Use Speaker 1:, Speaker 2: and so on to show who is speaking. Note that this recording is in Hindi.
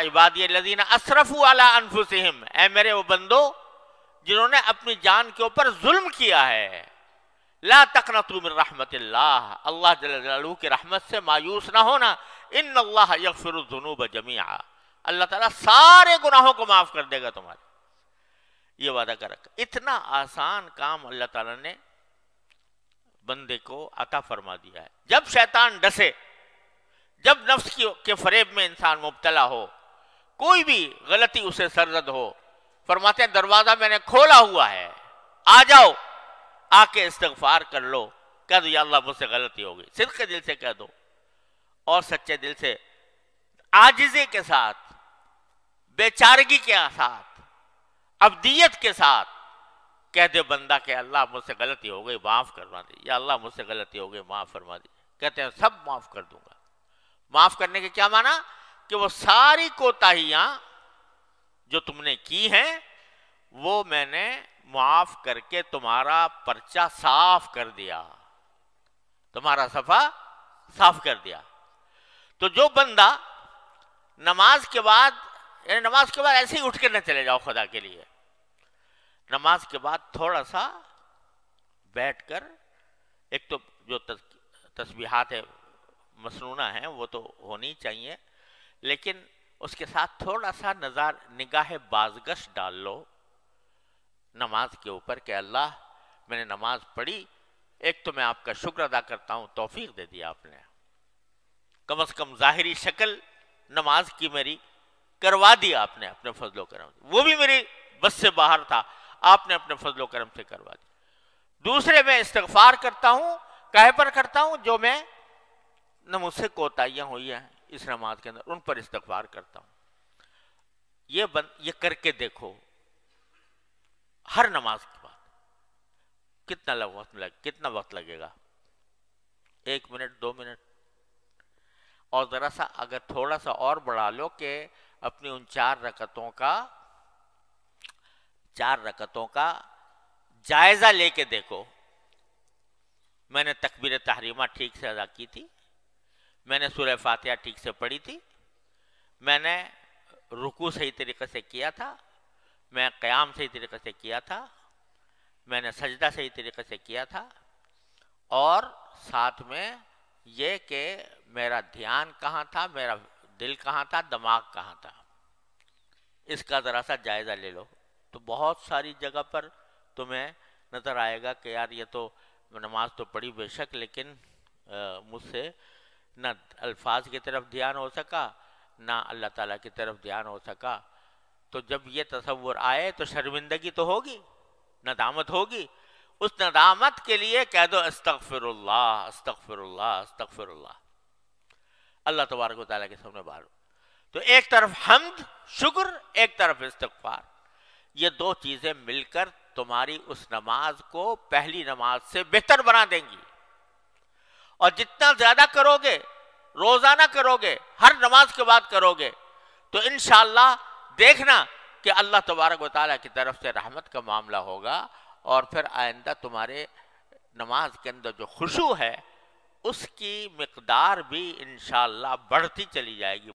Speaker 1: इबादी लदीना असरफू अला अनफुसहम ए मेरे वो बंदो जिन्होंने अपनी जान के ऊपर जुल्म किया है ला तकना तुम रहमत अल्लाह जल्लू की रहमत से मायूस ना होना इन अल्लाह जमिया अल्लाह तला सारे गुनाहों को माफ़ कर देगा तुम्हारे ये वादा कर इतना आसान काम अल्लाह तला ने बंदे को अता फरमा दिया है जब शैतान डसे जब नफ्स की के फरेब में इंसान मुबतला हो कोई भी गलती उसे सरजद हो फरमाते दरवाजा मैंने खोला हुआ है आ जाओ आके इस्तगफार कर लो कह दो अल्लाह मुझसे गलती हो गई के दिल से कह दो और सच्चे दिल से आजिजे के साथ बेचारगी के साथ अबियत के साथ कह दे बंदा के अल्लाह मुझसे गलती हो गई माफ़ करवा दी या अल्लाह मुझसे गलती हो गई माफ़ फरमा दी कहते हैं सब माफ़ कर दूंगा माफ़ करने के क्या माना कि वो सारी कोताहियां जो तुमने की हैं वो मैंने माफ करके तुम्हारा पर्चा साफ कर दिया तुम्हारा सफा साफ कर दिया तो जो बंदा नमाज के बाद यानी नमाज के बाद ऐसे ही उठ के न चले जाओ खुदा के लिए नमाज के बाद थोड़ा सा बैठकर एक तो जो तस्बीहात है मसनूना है वो तो होनी चाहिए लेकिन उसके साथ थोड़ा सा नज़ार निगाह बाजगश डाल लो नमाज के ऊपर के अल्लाह मैंने नमाज पढ़ी एक तो मैं आपका शुक्र अदा करता हूँ तोफीक दे दिया आपने कम अज़ कम ज़ाहरी शक्ल नमाज की मेरी करवा दी आपने अपने फजलो करम वो भी मेरी बस से बाहर था आपने अपने फजलो करम से करवा दी दूसरे मैं इस्तफार करता हूँ कहे पर करता हूँ जो मैं न मुझसे कोताहियां हुई हैं इस नमाज के अंदर उन पर इस्तफार करता हूँ ये बन ये करके देखो हर नमाज के बाद कितना लग वक्त लग कितना वक्त लगेगा एक मिनट दो मिनट और ज़रा सा अगर थोड़ा सा और बढ़ा लो कि अपनी उन चार रकतों का चार रकतों का जायज़ा लेके देखो मैंने तकबीर तहरीमा ठीक से अदा की थी मैंने सूर्य फातिहा ठीक से पढ़ी थी मैंने रुकू सही तरीके से किया था मैं क़याम सही तरीके से किया था मैंने सजदा सही तरीके से किया था और साथ में ये कि मेरा ध्यान कहाँ था मेरा दिल कहाँ था दिमाग कहाँ था इसका ज़रा सा जायज़ा ले लो तो बहुत सारी जगह पर तुम्हें नज़र आएगा कि यार ये तो नमाज़ तो पढ़ी बेशक लेकिन मुझसे ना अल्फाज की तरफ ध्यान हो सका ना अल्लाह ताला की तरफ ध्यान हो सका तो जब ये तस्वुर आए तो शर्मिंदगी तो होगी नदामत होगी उस नदामत के लिए कह दो अस्तगफिरुल्लाह अस्तगफिरुल्लाह अस्तगफिरुल्लाह अल्लाह तबारक ताला के सामने बारो तो एक तरफ हमद शुक्र एक तरफ इस्तगफार ये दो चीज़ें मिलकर तुम्हारी उस नमाज को पहली नमाज से बेहतर बना देंगी और जितना ज्यादा करोगे रोजाना करोगे हर नमाज के बाद करोगे तो इन देखना कि अल्लाह तबारक वाली की तरफ से रहमत का मामला होगा और फिर आइंदा तुम्हारे नमाज के अंदर जो खुशू है उसकी मकदार भी इन बढ़ती चली जाएगी